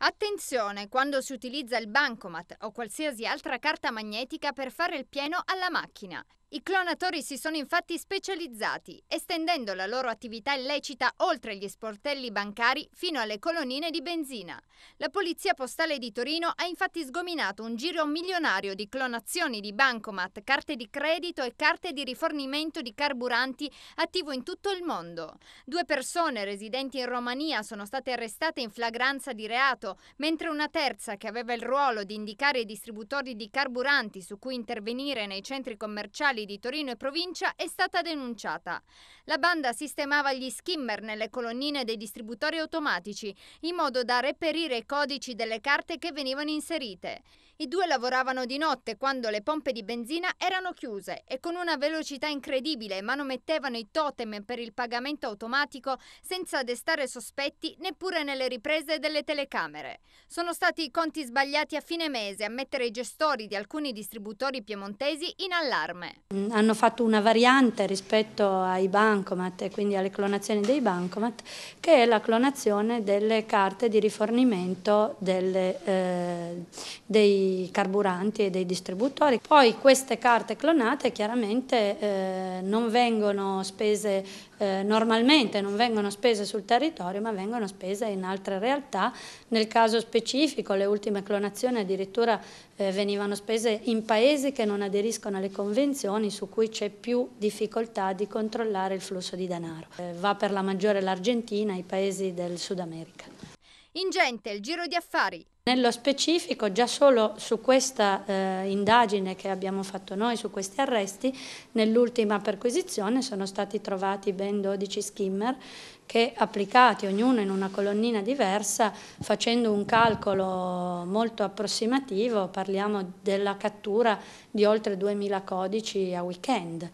Attenzione quando si utilizza il bancomat o qualsiasi altra carta magnetica per fare il pieno alla macchina. I clonatori si sono infatti specializzati, estendendo la loro attività illecita oltre gli sportelli bancari fino alle colonnine di benzina. La Polizia Postale di Torino ha infatti sgominato un giro milionario di clonazioni di bancomat, carte di credito e carte di rifornimento di carburanti attivo in tutto il mondo. Due persone residenti in Romania sono state arrestate in flagranza di reato, mentre una terza, che aveva il ruolo di indicare i distributori di carburanti su cui intervenire nei centri commerciali Comunali di Torino e Provincia è stata denunciata. La banda sistemava gli skimmer nelle colonnine dei distributori automatici in modo da reperire i codici delle carte che venivano inserite. I due lavoravano di notte quando le pompe di benzina erano chiuse e con una velocità incredibile manomettevano i totem per il pagamento automatico senza destare sospetti neppure nelle riprese delle telecamere. Sono stati i conti sbagliati a fine mese a mettere i gestori di alcuni distributori piemontesi in allarme. Mm, hanno fatto una variante rispetto ai bancomat e quindi alle clonazioni dei bancomat che è la clonazione delle carte di rifornimento delle, eh, dei carburanti e dei distributori. Poi queste carte clonate chiaramente eh, non vengono spese eh, normalmente, non vengono spese sul territorio ma vengono spese in altre realtà. Nel caso specifico le ultime clonazioni addirittura eh, venivano spese in paesi che non aderiscono alle convenzioni zone su cui c'è più difficoltà di controllare il flusso di denaro. Eh, va per la maggiore l'Argentina e i paesi del Sud America. Ingente il giro di affari nello specifico, già solo su questa eh, indagine che abbiamo fatto noi, su questi arresti, nell'ultima perquisizione sono stati trovati ben 12 skimmer che applicati ognuno in una colonnina diversa, facendo un calcolo molto approssimativo, parliamo della cattura di oltre 2000 codici a weekend.